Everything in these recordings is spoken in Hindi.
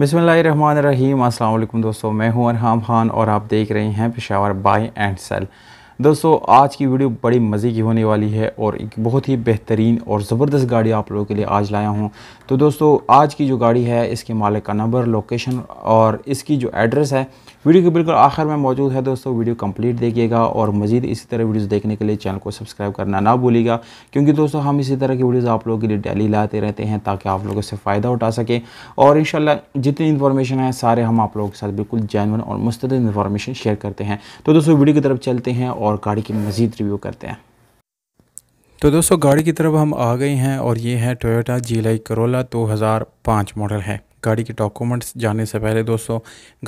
बिसमीम अल्लाम दोस्तों मैं हूं अरहाम खान और आप देख रहे हैं पेशावर बाई एंड सेल दोस्तों आज की वीडियो बड़ी मज़े की होने वाली है और एक बहुत ही बेहतरीन और ज़बरदस्त गाड़ी आप लोगों के लिए आज लाया हूँ तो दोस्तों आज की जो गाड़ी है इसके मालिक का नंबर लोकेशन और इसकी जो एड्रेस है वीडियो के बिल्कुल आखिर में मौजूद है दोस्तों वीडियो कंप्लीट देखिएगा और मज़ीद इसी तरह वीडियोज़ देखने के लिए चैनल को सब्सक्राइब करना ना भूलिएगा क्योंकि दोस्तों हम इसी तरह की वीडियोज़ आप लोगों के लिए डेली लाते रहते हैं ताकि आप लोग इससे फ़ायदा उठा सकें और इन जितनी इन्फॉर्मेशन है सारे हम आप लोगों के साथ बिल्कुल जैनवन और मुस्तद इन्फॉर्मेशन शेयर करते हैं तो दोस्तों वीडियो की तरफ चलते हैं और और गाड़ी की मज़ीद रिव्यू करते हैं तो दोस्तों गाड़ी की तरफ हम आ गए हैं और ये है टोयोटा जीलाई करोला 2005 मॉडल है गाड़ी के डॉक्यूमेंट्स जाने से पहले दोस्तों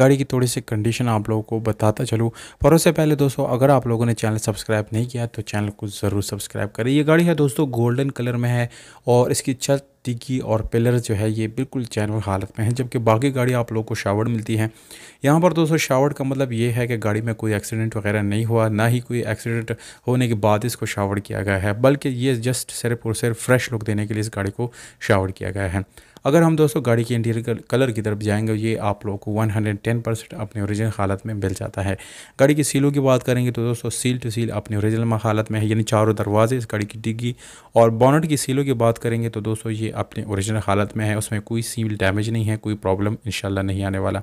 गाड़ी की थोड़ी सी कंडीशन आप लोगों को बताता चलूँ पर उससे पहले दोस्तों अगर आप लोगों ने चैनल सब्सक्राइब नहीं किया तो चैनल को ज़रूर सब्सक्राइब करें ये गाड़ी है दोस्तों गोल्डन कलर में है और इसकी छत टिकी और पिलर जो है ये बिल्कुल चैनल हालत में है जबकि बाकी गाड़ी आप लोगों को शावर मिलती है यहाँ पर दोस्तों शावर का मतलब ये है कि गाड़ी में कोई एक्सीडेंट वगैरह नहीं हुआ ना ही कोई एक्सीडेंट होने के बाद इसको शावड़ किया गया है बल्कि ये जस्ट सिर्फ और सिर्फ फ्रेश लुक देने के लिए इस गाड़ी को शावड़ किया गया है अगर हम दोस्तों गाड़ी के इंटीरियर कलर की तरफ जाएंगे ये आप लोगों को 110 परसेंट अपने ओरिजिनल हालत में मिल जाता है गाड़ी की सीलों की बात करेंगे तो दोस्तों सील टू सील अपने ओरिजिनल हालत में है यानी चारों दरवाजे इस गाड़ी की डिग्गी और बॉनट की सीलों की बात करेंगे तो दोस्तों ये अपने ओरिजिनल हालत में है उसमें कोई सील डैमेज नहीं है कोई प्रॉब्लम इन नहीं आने वाला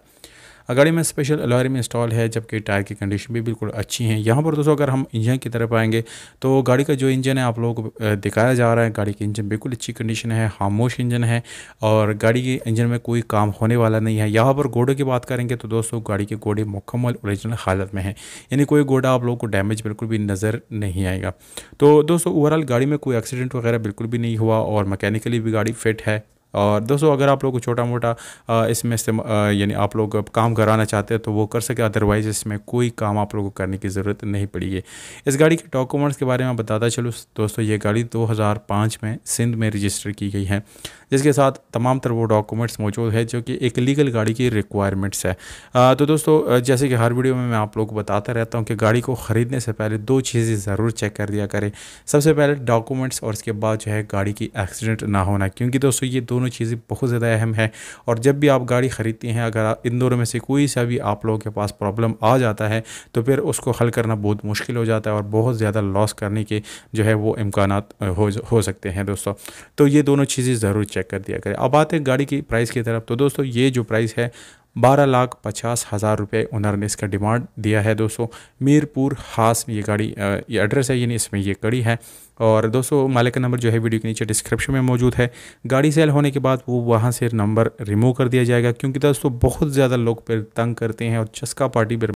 गाड़ी में स्पेशल अलॉयर में इंस्टॉल है जबकि टायर की कंडीशन भी बिल्कुल अच्छी है यहाँ पर दोस्तों अगर हम इंजन की तरफ आएंगे तो गाड़ी का जो इंजन है आप लोगों को दिखाया जा रहा है गाड़ी की इंजन बिल्कुल अच्छी कंडीशन है खामोश इंजन है और गाड़ी के इंजन में कोई काम होने वाला नहीं है यहाँ पर घोड़े की बात करेंगे तो दोस्तों गाड़ी के घोड़े मुकम्मल औरिजिनल हालत में है यानी कोई घोड़ा आप लोगों को डैमेज बिल्कुल भी नज़र नहीं आएगा तो दोस्तों ओवरऑल गाड़ी में कोई एक्सीडेंट वगैरह बिल्कुल भी नहीं हुआ और मैकेनिकली भी गाड़ी फिट है और दोस्तों अगर आप लोग को छोटा मोटा इसमें इस्तेमाल यानी आप लोग काम कराना चाहते हैं तो वो कर सके अदरवाइज़ इसमें कोई काम आप लोगों को करने की ज़रूरत नहीं पड़ेगी इस गाड़ी के डॉक्यूमेंट्स के बारे में बताता चलूँ दोस्तों ये गाड़ी दो में सिंध में रजिस्टर की गई है जिसके साथ तमाम तर वो डॉक्यूमेंट्स मौजूद है जो कि एक लीगल गाड़ी की रिक्वायरमेंट्स है आ, तो दोस्तों जैसे कि हर वीडियो में मैं आप लोग को बताता रहता हूँ कि गाड़ी को ख़रीदने से पहले दो चीज़ें ज़रूर चेक कर दिया करें सबसे पहले डॉक्यूमेंट्स और उसके बाद जो है गाड़ी की एक्सीडेंट ना होना क्योंकि दोस्तों ये दोनों चीज़ें बहुत ज़्यादा अहम है और जब भी आप गाड़ी ख़रीदती हैं अगर इन दोनों में से कोई सा भी आप लोगों के पास प्रॉब्लम आ जाता है तो फिर उसको हल करना बहुत मुश्किल हो जाता है और बहुत ज़्यादा लॉस करने के जो है वो इम्कान हो हो सकते हैं दोस्तों तो ये दोनों चीज़ें ज़रूर चेक कर दिया करें अब आते हैं गाड़ी की प्राइस की तरफ तो दोस्तों ये जो प्राइस है बारह लाख पचास हज़ार रुपये ओनर ने इसका डिमांड दिया है दोस्तों मीरपुर हास ये गाड़ी ये एड्रेस है यानी इसमें ये कड़ी है और दोस्तों मालिक का नंबर जो है वीडियो के नीचे डिस्क्रिप्शन में मौजूद है गाड़ी सेल होने के बाद वो वहाँ से नंबर रिमूव कर दिया जाएगा क्योंकि दोस्तों बहुत ज़्यादा लोग पर तंग करते हैं और चस्का पार्टी पर